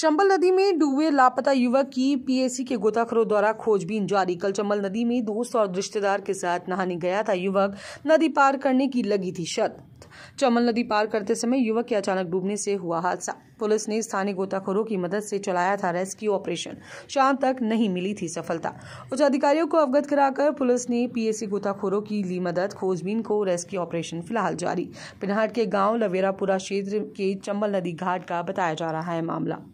चंबल नदी में डूबे लापता युवक की पीएसी के गोताखोरों द्वारा खोजबीन जारी कल चंबल नदी में दोस्त और रिश्तेदार के साथ नहाने गया था युवक नदी पार करने की लगी थी शर्त चंबल नदी पार करते समय युवक के अचानक डूबने से हुआ हादसा पुलिस ने स्थानीय गोताखोरों की मदद से चलाया था रेस्क्यू ऑपरेशन शाम तक नहीं मिली थी सफलता उच्च अधिकारियों को अवगत कराकर पुलिस ने पीएसी गोताखोरों की ली मदद खोजबीन को रेस्क्यू ऑपरेशन फिलहाल जारी पिनहाट के गांव लवेरापुरा क्षेत्र के चंबल नदी घाट का बताया जा रहा है मामला